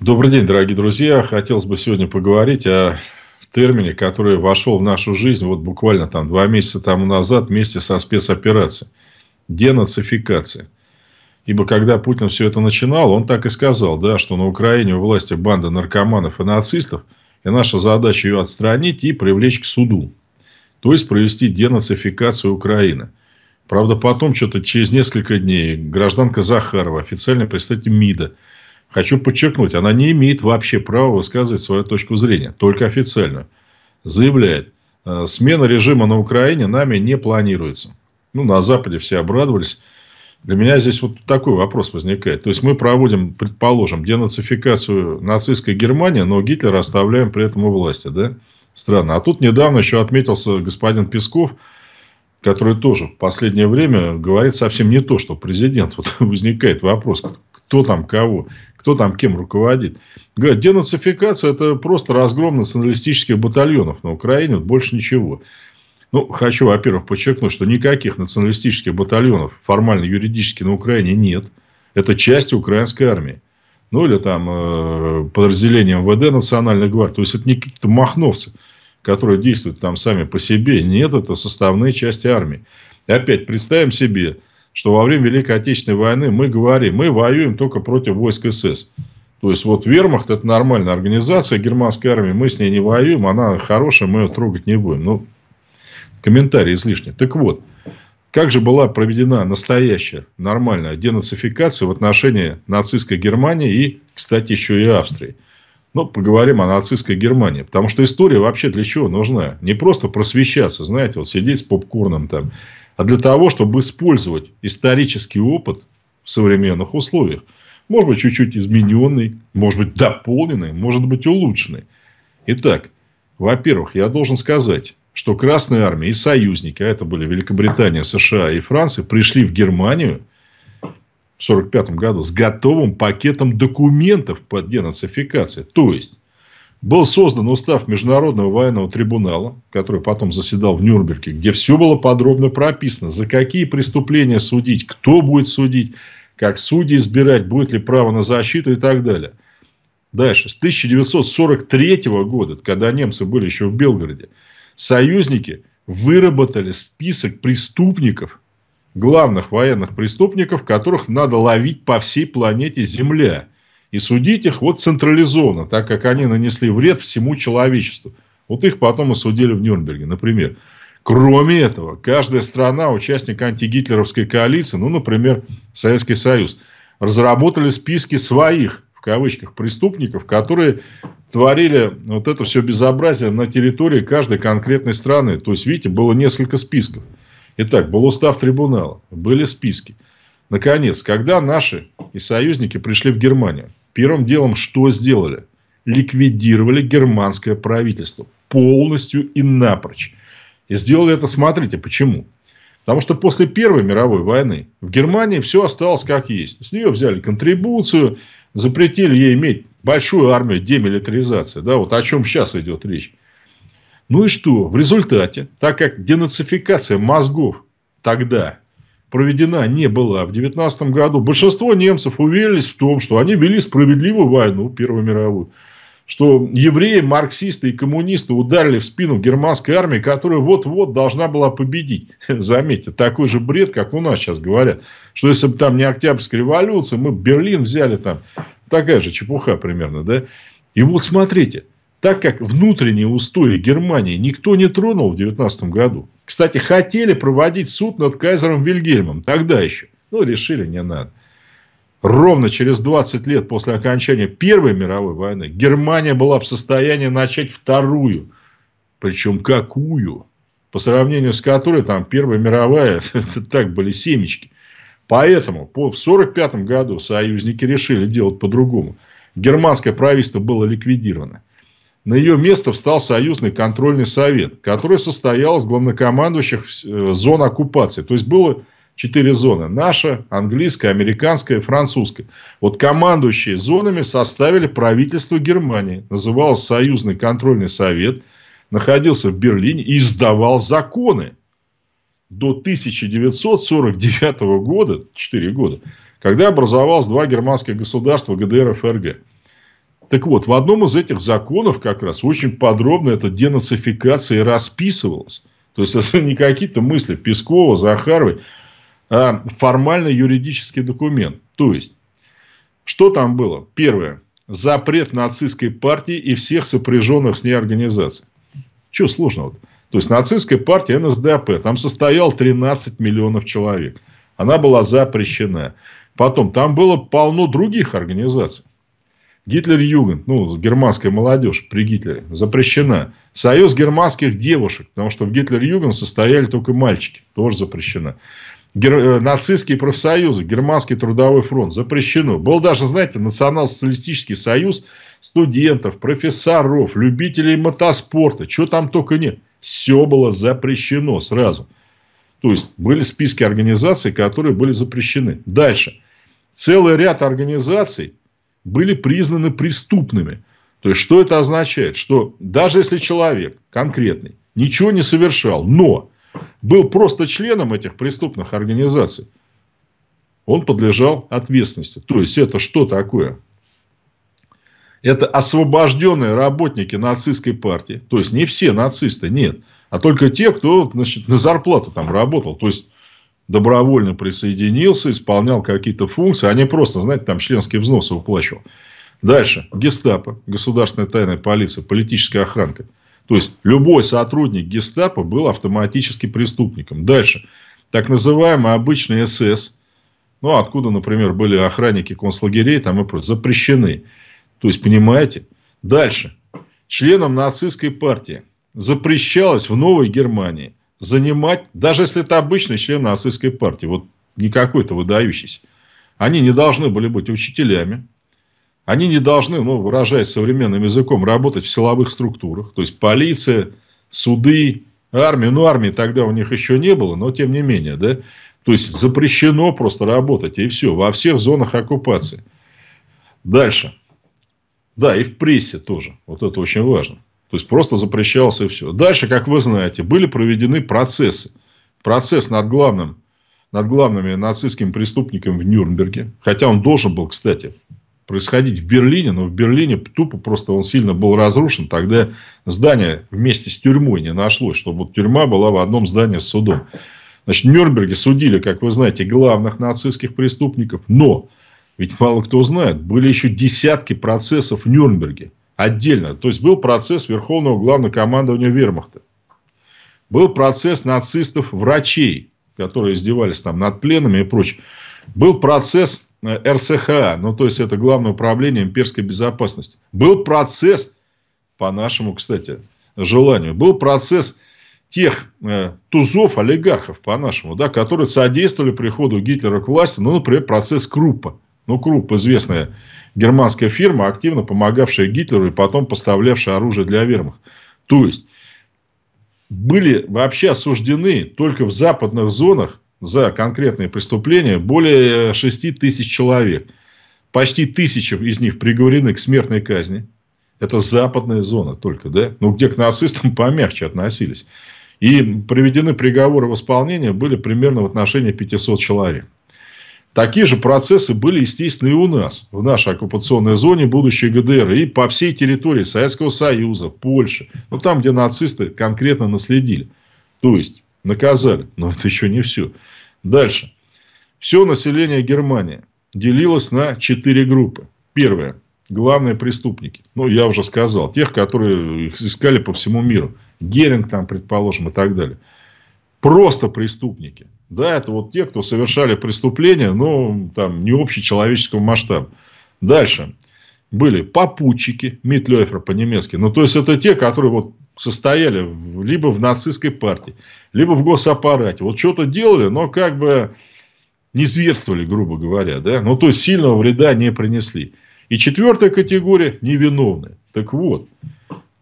Добрый день, дорогие друзья. Хотелось бы сегодня поговорить о термине, который вошел в нашу жизнь вот буквально там два месяца тому назад вместе со спецоперацией. Денацификация. Ибо когда Путин все это начинал, он так и сказал, да, что на Украине у власти банда наркоманов и нацистов, и наша задача ее отстранить и привлечь к суду. То есть провести денацификацию Украины. Правда, потом что-то через несколько дней гражданка Захарова, официальный представитель МИДа, Хочу подчеркнуть, она не имеет вообще права высказывать свою точку зрения, только официально. Заявляет, э, смена режима на Украине нами не планируется. Ну, на Западе все обрадовались. Для меня здесь вот такой вопрос возникает. То есть, мы проводим, предположим, денацификацию нацистской Германии, но Гитлера оставляем при этом у власти, да? Странно. А тут недавно еще отметился господин Песков, который тоже в последнее время говорит совсем не то, что президент. Вот возникает вопрос, кто там кого кто там кем руководит. Говорят, денацификация – это просто разгром националистических батальонов на Украине, вот больше ничего. Ну, хочу, во-первых, подчеркнуть, что никаких националистических батальонов формально юридически на Украине нет. Это часть украинской армии. Ну, или там э, подразделение МВД Национальной гвардии. То есть, это не какие-то махновцы, которые действуют там сами по себе. Нет, это составные части армии. И опять представим себе, что во время Великой Отечественной войны мы говорим, мы воюем только против войск СС. То есть, вот вермахт – это нормальная организация германской армии, мы с ней не воюем, она хорошая, мы ее трогать не будем. Ну, комментарий излишний. Так вот, как же была проведена настоящая, нормальная денацификация в отношении нацистской Германии и, кстати, еще и Австрии? Ну, поговорим о нацистской Германии. Потому что история вообще для чего нужна? Не просто просвещаться, знаете, вот сидеть с попкорном там а для того, чтобы использовать исторический опыт в современных условиях. Может быть, чуть-чуть измененный, может быть, дополненный, может быть, улучшенный. Итак, во-первых, я должен сказать, что Красная Армия и союзники, а это были Великобритания, США и Франция, пришли в Германию в 1945 году с готовым пакетом документов по денацификации. То есть, был создан устав Международного военного трибунала, который потом заседал в Нюрнберге, где все было подробно прописано, за какие преступления судить, кто будет судить, как судьи избирать, будет ли право на защиту и так далее. Дальше, с 1943 года, когда немцы были еще в Белгороде, союзники выработали список преступников, главных военных преступников, которых надо ловить по всей планете Земля – и судить их вот централизованно, так как они нанесли вред всему человечеству. Вот их потом и судили в Нюрнберге, например. Кроме этого, каждая страна, участник антигитлеровской коалиции, ну, например, Советский Союз, разработали списки своих, в кавычках, преступников, которые творили вот это все безобразие на территории каждой конкретной страны. То есть, видите, было несколько списков. Итак, был устав трибунала, были списки. Наконец, когда наши и союзники пришли в Германию, Первым делом что сделали? Ликвидировали германское правительство полностью и напрочь. И сделали это, смотрите, почему? Потому что после Первой мировой войны в Германии все осталось как есть. С нее взяли контрибуцию, запретили ей иметь большую армию демилитаризации. Да, вот о чем сейчас идет речь. Ну и что? В результате, так как денацификация мозгов тогда проведена не была в 19 году, большинство немцев уверились в том, что они вели справедливую войну, Первую мировую, что евреи, марксисты и коммунисты ударили в спину германской армии, которая вот-вот должна была победить. Заметьте, такой же бред, как у нас сейчас говорят, что если бы там не Октябрьская революция, мы Берлин взяли там, такая же чепуха примерно, да. И вот смотрите, так как внутренние устои Германии никто не тронул в 19 году, кстати, хотели проводить суд над кайзером Вильгельмом. Тогда еще. Ну, решили, не надо. Ровно через 20 лет после окончания Первой мировой войны Германия была в состоянии начать вторую. Причем какую? По сравнению с которой там Первая мировая, это так были семечки. Поэтому по, в 1945 году союзники решили делать по-другому. Германское правительство было ликвидировано на ее место встал Союзный контрольный совет, который состоял из главнокомандующих э, зон оккупации. То есть было четыре зоны. Наша, английская, американская французская. Вот командующие зонами составили правительство Германии. Назывался Союзный контрольный совет. Находился в Берлине и издавал законы. До 1949 года, 4 года, когда образовалось два германских государства ГДР и ФРГ. Так вот, в одном из этих законов как раз очень подробно эта денацификация расписывалась. То есть, это не какие-то мысли Пескова, Захаровой, а формально юридический документ. То есть, что там было? Первое. Запрет нацистской партии и всех сопряженных с ней организаций. Чего сложного? -то? То есть, нацистская партия НСДАП, там состоял 13 миллионов человек. Она была запрещена. Потом, там было полно других организаций. Гитлер-Юген, ну, германская молодежь при Гитлере, запрещена. Союз германских девушек, потому что в Гитлер-Юген состояли только мальчики, тоже запрещена. Гер... Э, нацистские профсоюзы, Германский трудовой фронт, запрещено. Был даже, знаете, Национал-социалистический союз студентов, профессоров, любителей мотоспорта, чего там только нет. Все было запрещено сразу. То есть, были списки организаций, которые были запрещены. Дальше. Целый ряд организаций были признаны преступными. То есть, что это означает? Что даже если человек конкретный ничего не совершал, но был просто членом этих преступных организаций, он подлежал ответственности. То есть, это что такое? Это освобожденные работники нацистской партии. То есть, не все нацисты, нет. А только те, кто значит, на зарплату там работал. То есть, добровольно присоединился, исполнял какие-то функции, а не просто, знаете, там членские взносы уплачивал. Дальше. Гестапо, государственная тайная полиция, политическая охранка. То есть, любой сотрудник гестапо был автоматически преступником. Дальше. Так называемый обычный СС, ну, откуда, например, были охранники концлагерей, там и просто запрещены. То есть, понимаете? Дальше. Членам нацистской партии запрещалось в Новой Германии занимать, даже если это обычный член нацистской партии, вот не какой-то выдающийся, они не должны были быть учителями, они не должны, ну, выражаясь современным языком, работать в силовых структурах, то есть полиция, суды, армия, ну, армии тогда у них еще не было, но тем не менее, да, то есть запрещено просто работать, и все, во всех зонах оккупации. Дальше. Да, и в прессе тоже. Вот это очень важно. То есть, просто запрещался и все. Дальше, как вы знаете, были проведены процессы. Процесс над главным над главными нацистским преступником в Нюрнберге. Хотя он должен был, кстати, происходить в Берлине, но в Берлине тупо просто он сильно был разрушен. Тогда здание вместе с тюрьмой не нашлось, чтобы вот тюрьма была в одном здании с судом. Значит, в Нюрнберге судили, как вы знаете, главных нацистских преступников, но ведь мало кто знает, были еще десятки процессов в Нюрнберге отдельно. То есть, был процесс Верховного Главного Командования Вермахта. Был процесс нацистов-врачей, которые издевались там над пленами и прочее. Был процесс э, РСХА, ну, то есть, это Главное управление имперской безопасности. Был процесс, по нашему, кстати, желанию, был процесс тех э, тузов олигархов, по-нашему, да, которые содействовали приходу Гитлера к власти, ну, например, процесс Круппа. Ну, Крупп, известная германская фирма, активно помогавшая Гитлеру и потом поставлявшая оружие для вермахта. То есть, были вообще осуждены только в западных зонах за конкретные преступления более 6 тысяч человек. Почти тысяча из них приговорены к смертной казни. Это западная зона только, да? Ну, где к нацистам помягче относились. И приведены приговоры в исполнение были примерно в отношении 500 человек. Такие же процессы были, естественно, и у нас, в нашей оккупационной зоне будущей ГДР и по всей территории Советского Союза, Польши, ну там, где нацисты конкретно наследили, то есть наказали, но это еще не все. Дальше. Все население Германии делилось на четыре группы. Первое. Главные преступники. Ну, я уже сказал. Тех, которые их искали по всему миру. Геринг там, предположим, и так далее просто преступники. Да, это вот те, кто совершали преступления, но ну, там, не общечеловеческого масштаба. Дальше. Были попутчики, Митлёфер по-немецки. Ну, то есть, это те, которые вот состояли либо в нацистской партии, либо в госаппарате. Вот что-то делали, но как бы не зверствовали, грубо говоря. Да? Ну, то есть, сильного вреда не принесли. И четвертая категория – невиновные. Так вот,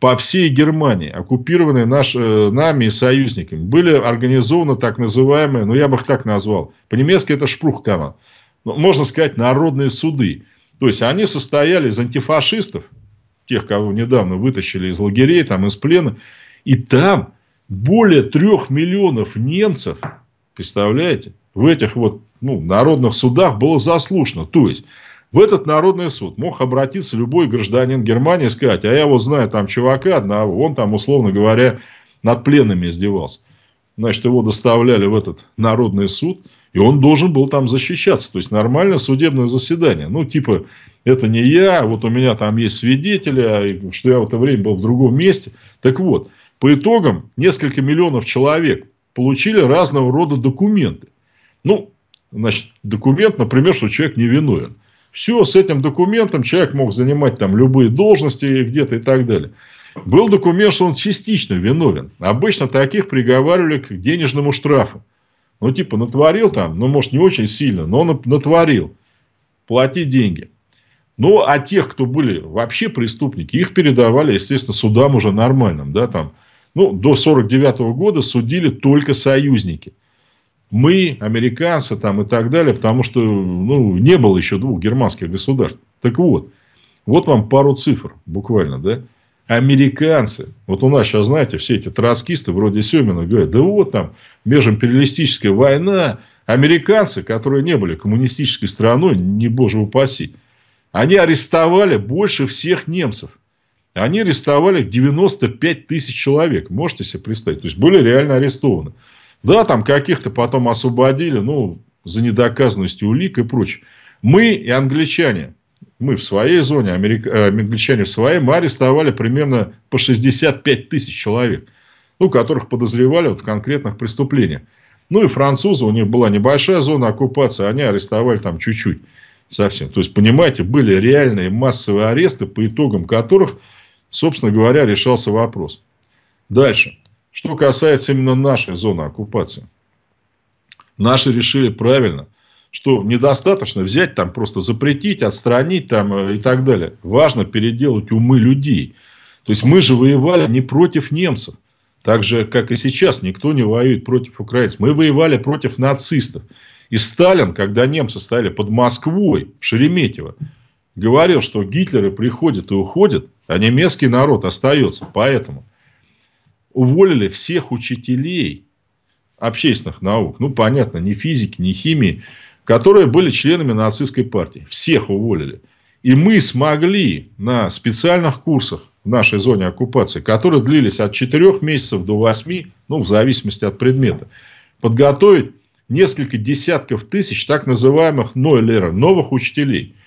по всей Германии, оккупированной наш, э, нами и союзниками, были организованы так называемые, ну я бы их так назвал, по-немецки это шпрухкама, ну, можно сказать, народные суды. То есть, они состояли из антифашистов, тех, кого недавно вытащили из лагерей, там, из плена, и там более трех миллионов немцев, представляете, в этих вот ну, народных судах было заслушано. То есть, в этот народный суд мог обратиться любой гражданин Германии и сказать, а я вот знаю там чувака одного, он там, условно говоря, над пленными издевался. Значит, его доставляли в этот народный суд, и он должен был там защищаться. То есть, нормальное судебное заседание. Ну, типа, это не я, вот у меня там есть свидетели, а, что я в это время был в другом месте. Так вот, по итогам несколько миллионов человек получили разного рода документы. Ну, значит, документ, например, что человек невиновен. Все, с этим документом человек мог занимать там любые должности где-то и так далее. Был документ, что он частично виновен. Обычно таких приговаривали к денежному штрафу. Ну, типа, натворил там, ну, может, не очень сильно, но он натворил. Плати деньги. Ну, а тех, кто были вообще преступники, их передавали, естественно, судам уже нормальным, да, там, ну, до 49 -го года судили только союзники – мы, американцы там и так далее, потому что ну, не было еще двух германских государств. Так вот, вот вам пару цифр буквально, да? Американцы, вот у нас сейчас, знаете, все эти троцкисты вроде Семина говорят, да вот там межимпериалистическая война, американцы, которые не были коммунистической страной, не боже упаси, они арестовали больше всех немцев. Они арестовали 95 тысяч человек. Можете себе представить? То есть, были реально арестованы. Да, там каких-то потом освободили, ну, за недоказанностью улик и прочее. Мы и англичане, мы в своей зоне, америк... Э, англичане в своей, мы арестовали примерно по 65 тысяч человек, ну, которых подозревали вот в конкретных преступлениях. Ну, и французы, у них была небольшая зона оккупации, они арестовали там чуть-чуть совсем. То есть, понимаете, были реальные массовые аресты, по итогам которых, собственно говоря, решался вопрос. Дальше. Что касается именно нашей зоны оккупации. Наши решили правильно, что недостаточно взять там просто запретить, отстранить там э, и так далее. Важно переделать умы людей. То есть мы же воевали не против немцев. Так же, как и сейчас, никто не воюет против украинцев. Мы воевали против нацистов. И Сталин, когда немцы стояли под Москвой, в Шереметьево, говорил, что Гитлеры приходят и уходят, а немецкий народ остается. Поэтому уволили всех учителей общественных наук, ну, понятно, не физики, не химии, которые были членами нацистской партии. Всех уволили. И мы смогли на специальных курсах в нашей зоне оккупации, которые длились от 4 месяцев до 8, ну, в зависимости от предмета, подготовить несколько десятков тысяч так называемых нойлера, новых учителей –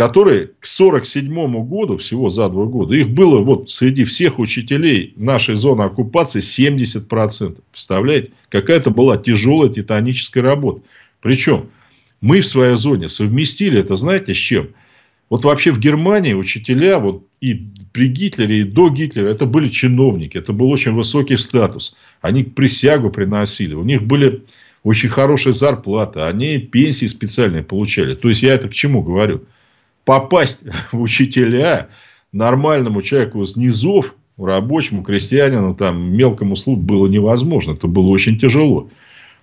которые к 1947 году, всего за два года, их было вот среди всех учителей нашей зоны оккупации 70%. Представляете? какая это была тяжелая титаническая работа. Причем мы в своей зоне совместили это, знаете, с чем? Вот вообще в Германии учителя вот и при Гитлере, и до Гитлера это были чиновники. Это был очень высокий статус. Они присягу приносили. У них были очень хорошие зарплаты. Они пенсии специальные получали. То есть, я это к чему говорю? – попасть в учителя нормальному человеку с низов, рабочему, крестьянину, там, мелкому слугу было невозможно. Это было очень тяжело.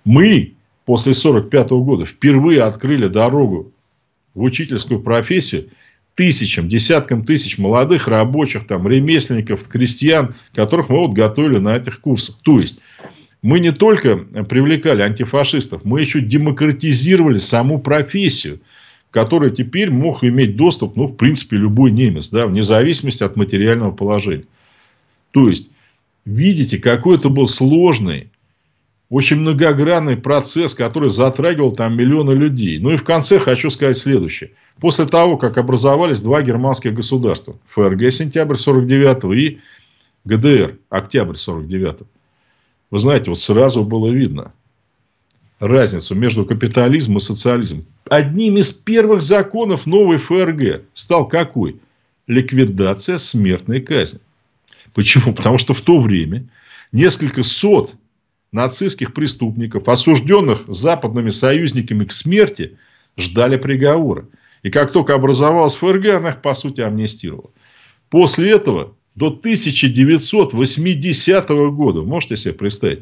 Мы после 1945 года впервые открыли дорогу в учительскую профессию тысячам, десяткам тысяч молодых рабочих, там, ремесленников, крестьян, которых мы вот готовили на этих курсах. То есть, мы не только привлекали антифашистов, мы еще демократизировали саму профессию – который теперь мог иметь доступ, ну, в принципе, любой немец, да, вне зависимости от материального положения. То есть, видите, какой это был сложный, очень многогранный процесс, который затрагивал там миллионы людей. Ну и в конце хочу сказать следующее. После того, как образовались два германских государства, ФРГ сентябрь 49 и ГДР октябрь 49 вы знаете, вот сразу было видно, разницу между капитализмом и социализмом. Одним из первых законов новой ФРГ стал какой? Ликвидация смертной казни. Почему? Потому что в то время несколько сот нацистских преступников, осужденных западными союзниками к смерти, ждали приговора. И как только образовалась ФРГ, она их, по сути, амнистировала. После этого до 1980 года, можете себе представить,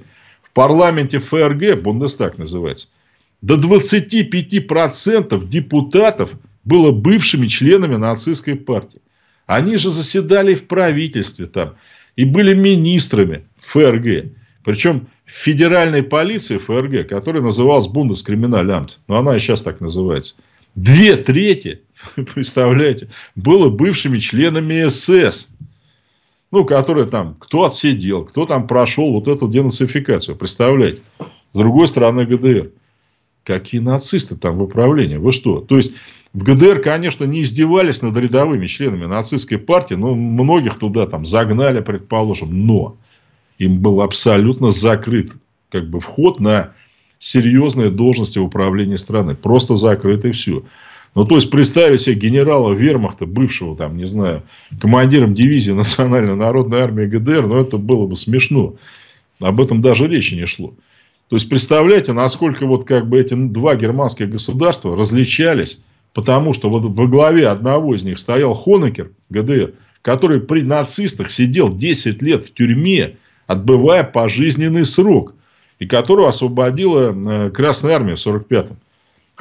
парламенте ФРГ, Бундестаг называется, до 25% депутатов было бывшими членами нацистской партии. Они же заседали в правительстве там и были министрами ФРГ. Причем федеральной полиции ФРГ, которая называлась Бундескриминальамт, но она и сейчас так называется, две трети, представляете, было бывшими членами СС ну, которые там, кто отсидел, кто там прошел вот эту денацификацию, представляете. С другой стороны ГДР. Какие нацисты там в управлении, вы что? То есть, в ГДР, конечно, не издевались над рядовыми членами нацистской партии, но многих туда там загнали, предположим, но им был абсолютно закрыт как бы вход на серьезные должности в управлении страны. Просто закрыто и все. Ну, то есть, представить себе генерала Вермахта, бывшего, там, не знаю, командиром дивизии Национальной народной армии ГДР, ну, это было бы смешно. Об этом даже речи не шло. То есть, представляете, насколько вот как бы эти два германских государства различались, потому что вот во главе одного из них стоял Хонекер, ГДР, который при нацистах сидел 10 лет в тюрьме, отбывая пожизненный срок, и которого освободила э, Красная Армия в 1945-м.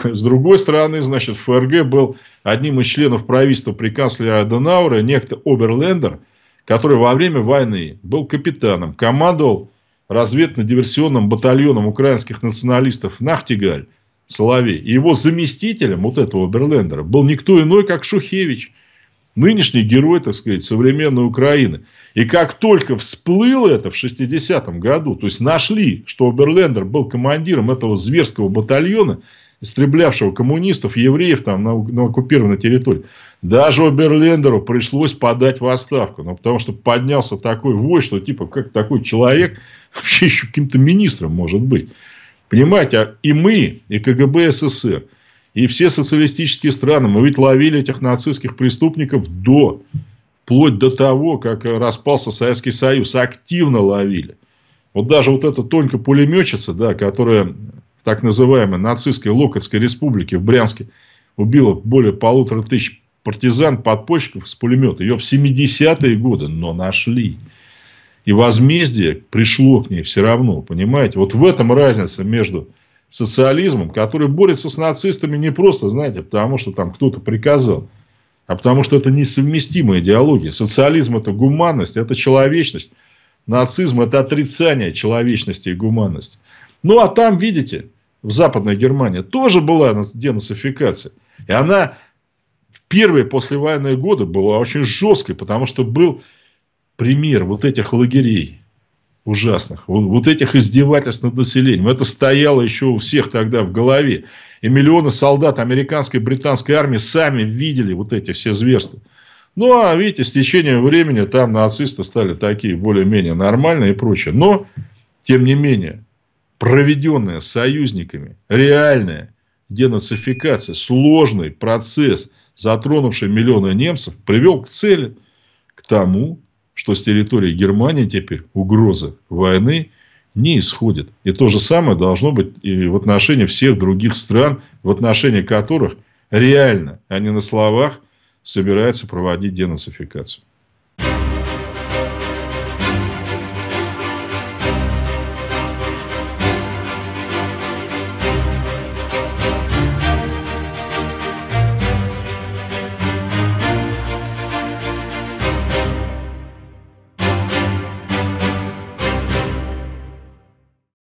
С другой стороны, значит, ФРГ был одним из членов правительства при канцлере Аденаура, некто Оберлендер, который во время войны был капитаном, командовал разведно-диверсионным батальоном украинских националистов Нахтигаль, Соловей. И его заместителем, вот этого Оберлендера, был никто иной, как Шухевич. Нынешний герой, так сказать, современной Украины. И как только всплыло это в 60-м году, то есть нашли, что Оберлендер был командиром этого зверского батальона – истреблявшего коммунистов, евреев там на, на оккупированной территории. Даже Оберлендеру пришлось подать в отставку. Ну, потому что поднялся такой вой, что типа как такой человек вообще еще каким-то министром может быть. Понимаете, а и мы, и КГБ СССР, и все социалистические страны, мы ведь ловили этих нацистских преступников до, вплоть до того, как распался Советский Союз, активно ловили. Вот даже вот эта тонкая пулеметчица, да, которая так называемой нацистской Локотской республики в Брянске убило более полутора тысяч партизан, подпольщиков с пулемета. Ее в 70-е годы, но нашли. И возмездие пришло к ней все равно, понимаете? Вот в этом разница между социализмом, который борется с нацистами не просто, знаете, потому что там кто-то приказал, а потому что это несовместимая идеология. Социализм – это гуманность, это человечность. Нацизм – это отрицание человечности и гуманности. Ну, а там, видите, в Западной Германии, тоже была денацификация. И она в первые послевоенные годы была очень жесткой, потому что был пример вот этих лагерей ужасных, вот, вот этих издевательств над населением. Это стояло еще у всех тогда в голове. И миллионы солдат американской и британской армии сами видели вот эти все зверства. Ну, а видите, с течением времени там нацисты стали такие более-менее нормальные и прочее. Но, тем не менее, проведенная союзниками, реальная денацификация, сложный процесс, затронувший миллионы немцев, привел к цели, к тому, что с территории Германии теперь угрозы войны не исходит. И то же самое должно быть и в отношении всех других стран, в отношении которых реально, а не на словах, собирается проводить денацификацию.